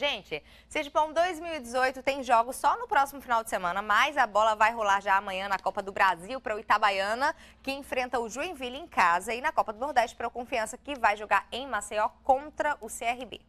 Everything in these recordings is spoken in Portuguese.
Gente, Sergipão 2018 tem jogos só no próximo final de semana, mas a bola vai rolar já amanhã na Copa do Brasil para o Itabaiana, que enfrenta o Joinville em casa, e na Copa do Nordeste para o Confiança, que vai jogar em Maceió contra o CRB.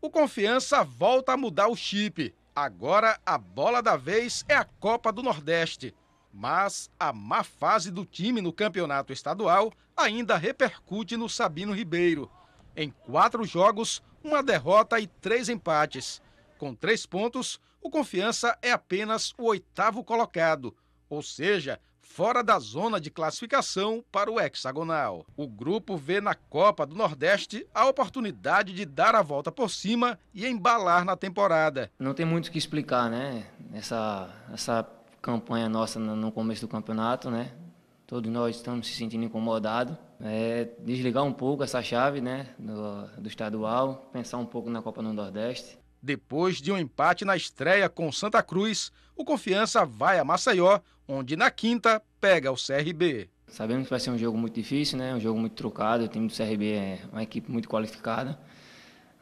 O Confiança volta a mudar o chip. Agora a bola da vez é a Copa do Nordeste. Mas a má fase do time no campeonato estadual ainda repercute no Sabino Ribeiro. Em quatro jogos, uma derrota e três empates. Com três pontos, o Confiança é apenas o oitavo colocado, ou seja, fora da zona de classificação para o hexagonal. O grupo vê na Copa do Nordeste a oportunidade de dar a volta por cima e embalar na temporada. Não tem muito o que explicar, né? Essa, essa campanha nossa no começo do campeonato, né? todos nós estamos se sentindo incomodados. É, desligar um pouco essa chave né, do, do estadual, pensar um pouco na Copa do Nordeste. Depois de um empate na estreia com Santa Cruz, o Confiança vai a Maceió, onde na quinta pega o CRB. Sabemos que vai ser um jogo muito difícil, né? um jogo muito trocado. O time do CRB é uma equipe muito qualificada,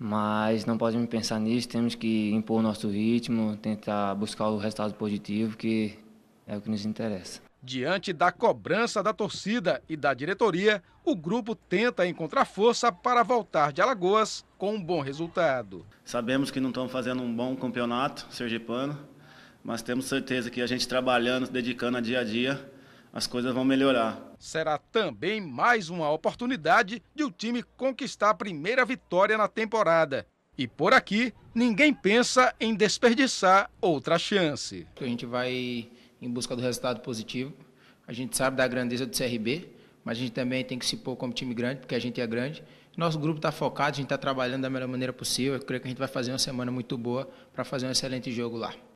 mas não podemos pensar nisso. Temos que impor o nosso ritmo, tentar buscar o resultado positivo, que é o que nos interessa. Diante da cobrança da torcida e da diretoria, o grupo tenta encontrar força para voltar de Alagoas com um bom resultado. Sabemos que não estamos fazendo um bom campeonato sergipano, mas temos certeza que a gente trabalhando, dedicando a dia a dia, as coisas vão melhorar. Será também mais uma oportunidade de o time conquistar a primeira vitória na temporada. E por aqui, ninguém pensa em desperdiçar outra chance. A gente vai em busca do resultado positivo. A gente sabe da grandeza do CRB, mas a gente também tem que se pôr como time grande, porque a gente é grande. Nosso grupo está focado, a gente está trabalhando da melhor maneira possível. Eu creio que a gente vai fazer uma semana muito boa para fazer um excelente jogo lá.